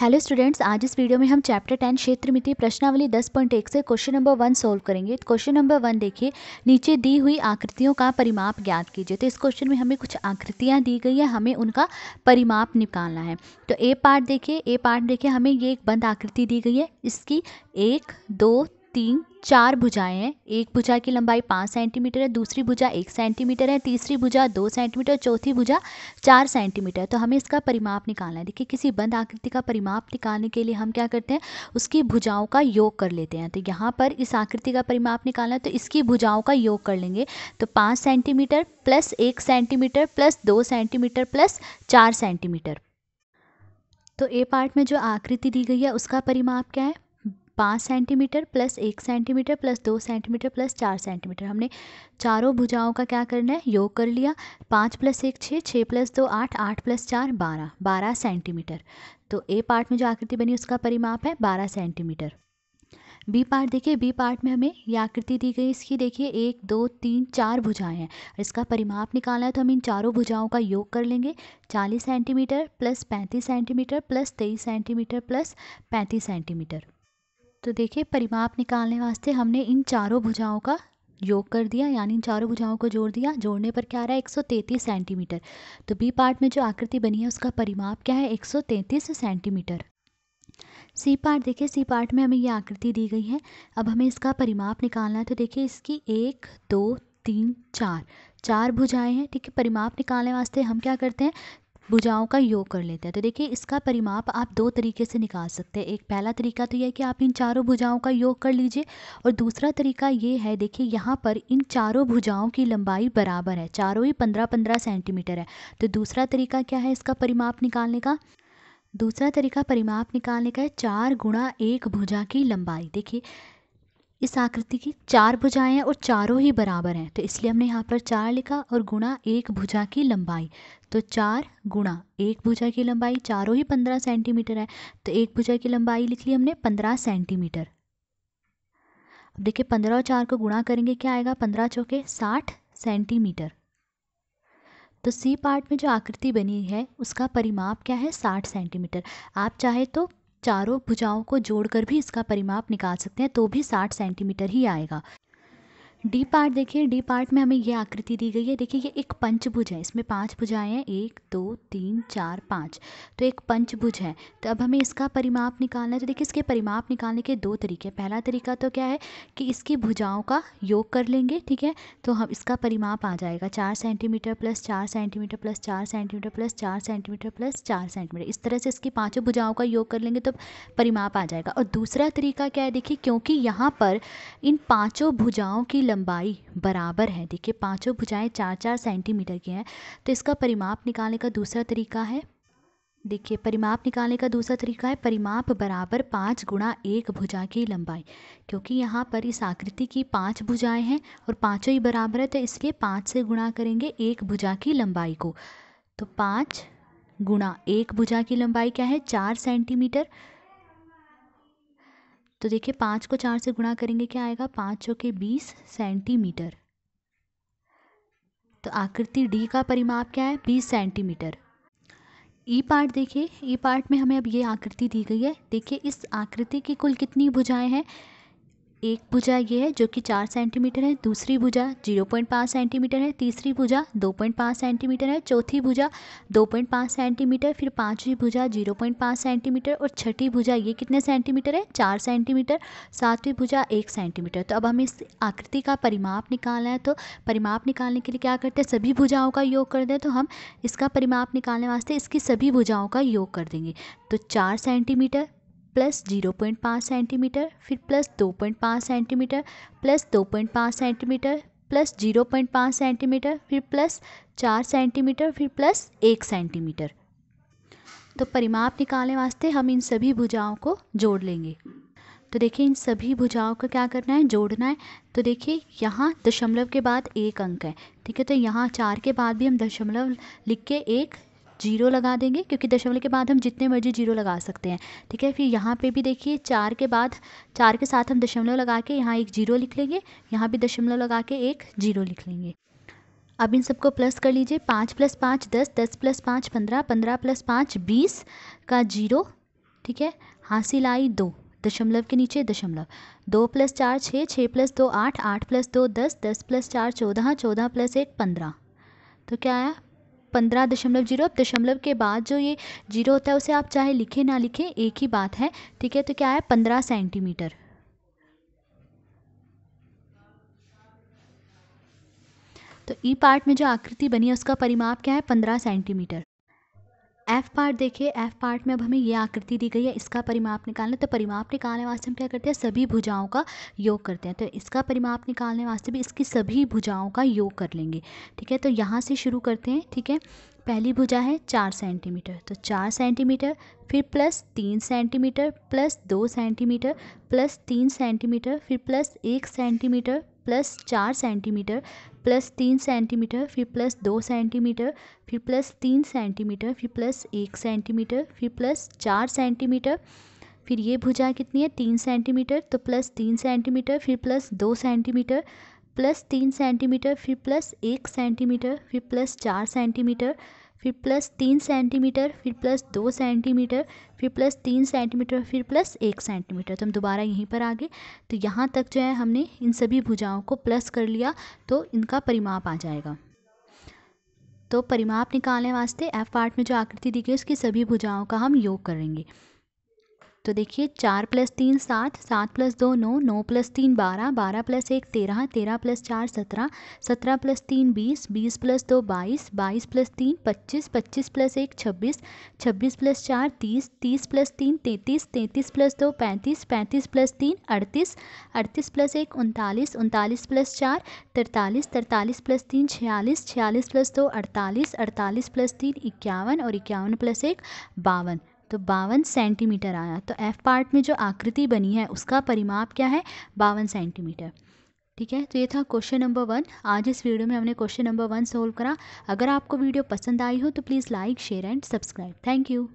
hello students आज इस video में हम चैप्टर टेन क्षेत्र मिति प्रश्नावली दस पॉइंट एक से क्वेश्चन नंबर वन सोल्व करेंगे क्वेश्चन नंबर वन देखिए नीचे दी हुई आकृतियों का परिमाप ज्ञात कीजिए तो इस क्वेश्चन में हमें कुछ आकृतियां दी गई है हमें उनका परिमाप निकालना है तो ए पार्ट देखिए ए पार्ट देखिए हमें ये एक बंद आकृति दी गई है इसकी एक दो तीन चार भुजाएं हैं एक भुजा की लंबाई पाँच सेंटीमीटर है दूसरी भुजा एक सेंटीमीटर है तीसरी भुजा दो सेंटीमीटर चौथी भुजा चार सेंटीमीटर तो हमें इसका परिमाप निकालना है देखिए किसी बंद आकृति का परिमाप निकालने के लिए हम क्या करते हैं उसकी भुजाओं का योग कर लेते हैं तो यहाँ पर इस आकृति का परिमाप निकालना है तो इसकी भुजाओं का योग कर लेंगे तो पाँच सेंटीमीटर प्लस एक सेंटीमीटर प्लस दो सेंटीमीटर प्लस चार सेंटीमीटर तो ए पार्ट में जो आकृति दी गई है उसका परिमाप क्या है पाँच सेंटीमीटर प्लस एक सेंटीमीटर प्लस दो सेंटीमीटर प्लस चार सेंटीमीटर हमने चारों भुजाओं का क्या करना है योग कर लिया पाँच प्लस एक छः छः प्लस दो आठ आठ प्लस चार बारह बारह सेंटीमीटर तो ए पार्ट में जो आकृति बनी उसका परिमाप है बारह सेंटीमीटर बी पार्ट देखिए बी पार्ट में हमें यह आकृति दी गई इसकी देखिए एक दो तीन चार भुजाएं हैं इसका परिमाप निकालना है तो हम इन चारों भुजाओं का योग कर लेंगे चालीस सेंटीमीटर प्लस पैंतीस सेंटीमीटर प्लस तेईस सेंटीमीटर प्लस पैंतीस सेंटीमीटर तो देखिए परिमाप निकालने वास्ते हमने इन चारों भुजाओं का योग कर दिया यानी इन चारों भुजाओं को जोड़ दिया जोड़ने पर क्या आ रहा है 133 सेंटीमीटर तो बी पार्ट में जो आकृति बनी है उसका परिमाप क्या है 133 सेंटीमीटर सी पार्ट देखिए सी पार्ट में हमें ये आकृति दी गई है अब हमें इसका परिमाप निकालना है तो देखिए इसकी एक दो तीन चार चार भुजाएं हैं ठीक है परिमाप निकालने वास्ते हम क्या करते हैं भुजाओं का योग कर लेते हैं तो देखिए इसका परिमाप आप दो तरीके से निकाल सकते हैं एक पहला तरीका तो यह है कि आप इन चारों भुजाओं का योग कर लीजिए और दूसरा तरीका ये है देखिए यहाँ पर इन चारों भुजाओं की लंबाई बराबर है चारों ही पंद्रह पंद्रह सेंटीमीटर है तो दूसरा तरीका क्या है इसका परिमाप निकालने का दूसरा तरीका परिमाप निकालने का है चार गुणा एक भुजा की लंबाई देखिए इस आकृति की चार भुजाएं हैं और चारों ही बराबर हैं तो इसलिए हमने यहाँ पर चार लिखा और गुणा एक भुजा की लंबाई तो चार गुणा एक भुजा की लंबाई चारों ही पंद्रह सेंटीमीटर है तो एक भुजा की लंबाई लिख ली हमने पंद्रह सेंटीमीटर अब देखिए पंद्रह और चार को गुणा करेंगे क्या आएगा पंद्रह चौके साठ सेंटीमीटर तो सी पार्ट में जो आकृति बनी है उसका परिमाप क्या है साठ सेंटीमीटर आप चाहे तो चारों भुजाओं को जोड़कर भी इसका परिमाप निकाल सकते हैं तो भी साठ सेंटीमीटर ही आएगा डी पार्ट देखिए डी पार्ट में हमें ये आकृति दी गई है देखिए ये एक पंचभुज है इसमें पांच भुजाएं हैं एक दो तीन चार पाँच तो एक पंचभुज है तो अब हमें इसका परिमाप निकालना है तो देखिए इसके परिमाप निकालने के दो तरीके पहला तरीका तो क्या है कि इसकी भुजाओं का योग कर लेंगे ठीक है तो हम इसका परिमाप आ जाएगा चार सेंटीमीटर प्लस चार सेंटीमीटर प्लस चार सेंटीमीटर प्लस चार सेंटीमीटर प्लस चार सेंटीमीटर इस तरह से इसकी पाँचों भुजाओं का योग कर लेंगे तो परिमाप आ जाएगा और दूसरा तरीका क्या है देखिए क्योंकि यहाँ पर इन पाँचों भुजाओं की लंबाई बराबर है देखिए पांचों भुजाएं चार चार सेंटीमीटर की हैं तो इसका परिमाप निकालने का दूसरा तरीका है देखिए परिमाप निकालने का दूसरा तरीका है परिमाप बराबर पाँच गुणा एक भुजा की लंबाई क्योंकि यहाँ पर इस आकृति की पाँच भुजाएं हैं और पाँचों ही बराबर है तो इसलिए पाँच से गुणा करेंगे एक भुजा की लंबाई को तो पाँच गुणा एक भुजा की लंबाई क्या है चार सेंटीमीटर तो देखिए पाँच को चार से गुणा करेंगे क्या आएगा पाँच चौके बीस सेंटीमीटर तो आकृति डी का परिमाप क्या है बीस सेंटीमीटर ई पार्ट देखिए ई पार्ट में हमें अब ये आकृति दी गई है देखिए इस आकृति की कुल कितनी भुजाएं हैं एक भुजा ये है जो कि चार सेंटीमीटर है दूसरी भुजा जीरो पॉइंट पाँच सेंटीमीटर है तीसरी भुजा दो पॉइंट पाँच सेंटीमीटर है चौथी भुजा दो पॉइंट पाँच सेंटीमीटर फिर पांचवी भुजा जीरो पॉइंट पाँच सेंटीमीटर और छठी भुजा ये कितने सेंटीमीटर है चार सेंटीमीटर सातवीं भुजा एक सेंटीमीटर तो अब हमें इस आकृति का परिमाप निकालना है तो परिमाप निकालने के लिए क्या करते हैं सभी भुजाओं का योग कर दें तो हम इसका परिमाप निकालने वास्ते इसकी सभी भुजाओं का योग कर देंगे तो चार सेंटीमीटर प्लस जीरो पॉइंट पाँच सेंटीमीटर फिर प्लस दो पॉइंट पाँच सेंटीमीटर प्लस दो पॉइंट पाँच सेंटीमीटर प्लस जीरो पॉइंट पाँच सेंटीमीटर फिर प्लस चार सेंटीमीटर फिर प्लस एक सेंटीमीटर तो परिमाप निकालने वास्ते हम इन सभी भुजाओं को जोड़ लेंगे तो देखिए इन सभी भुजाओं को क्या करना है जोड़ना है तो देखिए यहाँ दशमलव के बाद एक अंक है ठीक है तो यहाँ चार के बाद भी हम दशमलव लिख के एक जीरो लगा देंगे क्योंकि दशमलव के बाद हम जितने मर्जी जीरो लगा सकते हैं ठीक है फिर यहाँ पे भी देखिए चार के बाद चार के साथ हम दशमलव लगा के यहाँ एक जीरो लिख लेंगे यहाँ भी दशमलव लगा के एक जीरो लिख लेंगे अब इन सबको प्लस कर लीजिए पाँच प्लस पाँच दस दस प्लस पाँच पंद्रह पंद्रह प्लस पाँच बीस का जीरो ठीक है हासिल आई दो दशमलव के नीचे दशमलव दो प्लस चार छः छः प्लस दो आठ आठ प्लस दो दस दस प्लस चार चौदह चौदह प्लस एक पंद्रह तो क्या आया पंद्रह दशमलव जीरो अब दशमलव के बाद जो ये जीरो होता है उसे आप चाहे लिखें ना लिखें एक ही बात है ठीक है तो क्या है पंद्रह सेंटीमीटर तो ई पार्ट में जो आकृति बनी है उसका परिमाप क्या है पंद्रह सेंटीमीटर एफ पार्ट देखिए एफ पार्ट में अब हमें ये आकृति दी गई है इसका परिमाप निकालना तो परिमाप निकालने वास्ते हम क्या करते हैं सभी भुजाओं का योग करते हैं तो इसका परिमाप निकालने वास्ते भी इसकी सभी भुजाओं का योग कर लेंगे ठीक है तो यहाँ से शुरू करते हैं ठीक है पहली भुजा है चार सेंटीमीटर तो चार सेंटीमीटर फिर प्लस तीन सेंटीमीटर प्लस दो सेंटीमीटर प्लस तीन सेंटीमीटर फिर प्लस एक सेंटीमीटर प्लस चार सेंटीमीटर प्लस तीन सेंटीमीटर फिर प्लस दो सेंटीमीटर फिर प्लस तीन सेंटीमीटर फिर प्लस एक सेंटीमीटर फिर प्लस चार सेंटीमीटर फिर ये भुजा कितनी है तीन सेंटीमीटर तो प्लस तीन सेंटीमीटर फिर प्लस दो सेंटीमीटर प्लस तीन सेंटीमीटर फिर प्लस एक सेंटीमीटर फिर प्लस चार सेंटीमीटर फिर प्लस तीन सेंटीमीटर फिर प्लस दो सेंटीमीटर फिर प्लस तीन सेंटीमीटर फिर प्लस एक सेंटीमीटर तो हम दोबारा यहीं पर आ गए तो यहाँ तक जो है हमने इन सभी भुजाओं को प्लस कर लिया तो इनका परिमाप आ जाएगा तो परिमाप निकालने वास्ते एफ पार्ट में जो आकृति दी गई उसकी सभी भुजाओं का हम योग करेंगे तो देखिए चार प्लस तीन सात सात प्लस दो नौ नौ प्लस तीन बारह बारह प्लस एक तेरह तेरह प्लस चार सत्रह सत्रह प्लस तीन बीस बीस प्लस दो बाईस बाईस प्लस तीन पच्चीस पच्चीस प्लस एक छब्बीस छब्बीस प्लस चार तीस तीस प्लस तीन तैंतीस तैंतीस प्लस दो पैंतीस पैंतीस प्लस तीन अड़तीस अड़तीस प्लस एक उनतालीस उनतालीस प्लस चार तिरतालीस तिरतालीस प्लस तीन छियालीस छियालीस प्लस दो अड़तालीस अड़तालीस प्लस तीन इक्यावन और इक्यावन प्लस एक बावन तो बावन सेंटीमीटर आया तो एफ पार्ट में जो आकृति बनी है उसका परिमाप क्या है बावन सेंटीमीटर ठीक है तो ये था क्वेश्चन नंबर वन आज इस वीडियो में हमने क्वेश्चन नंबर वन सोल्व करा अगर आपको वीडियो पसंद आई हो तो please like share and subscribe thank you